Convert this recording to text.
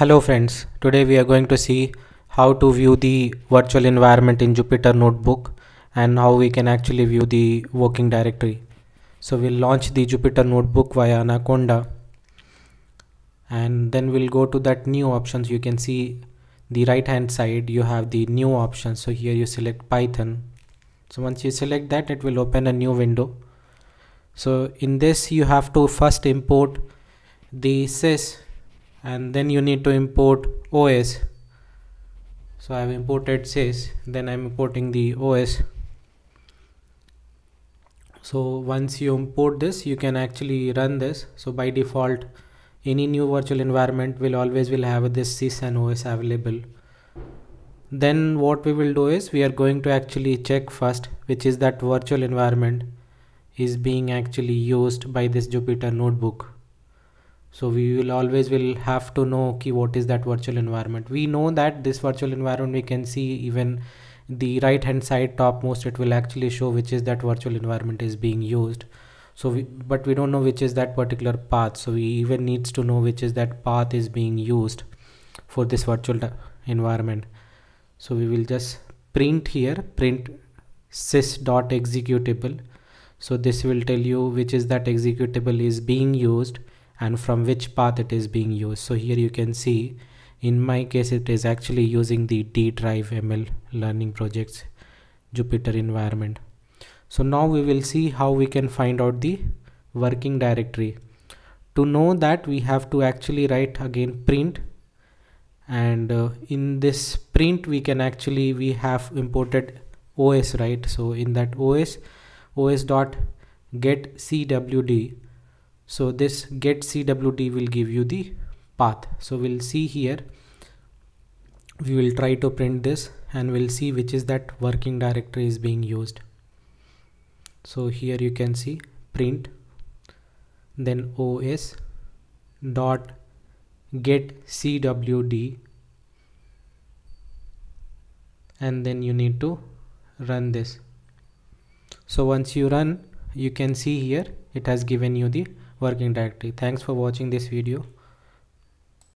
Hello friends, today we are going to see how to view the virtual environment in Jupyter Notebook and how we can actually view the working directory. So we'll launch the Jupyter Notebook via Anaconda and then we'll go to that new options. You can see the right hand side you have the new options. So here you select Python. So once you select that it will open a new window. So in this you have to first import the sys and then you need to import OS so I've imported sys then I'm importing the OS so once you import this you can actually run this so by default any new virtual environment will always will have this sys and OS available then what we will do is we are going to actually check first which is that virtual environment is being actually used by this Jupyter notebook so we will always will have to know ki what is that virtual environment we know that this virtual environment we can see even the right hand side topmost it will actually show which is that virtual environment is being used so we, but we don't know which is that particular path so we even needs to know which is that path is being used for this virtual environment so we will just print here print sys dot executable so this will tell you which is that executable is being used and from which path it is being used so here you can see in my case it is actually using the d drive ml learning projects jupyter environment so now we will see how we can find out the working directory to know that we have to actually write again print and uh, in this print we can actually we have imported os right so in that os os dot get cwd so this get cwd will give you the path so we'll see here we will try to print this and we'll see which is that working directory is being used so here you can see print then os dot get cwd and then you need to run this so once you run you can see here it has given you the working directory thanks for watching this video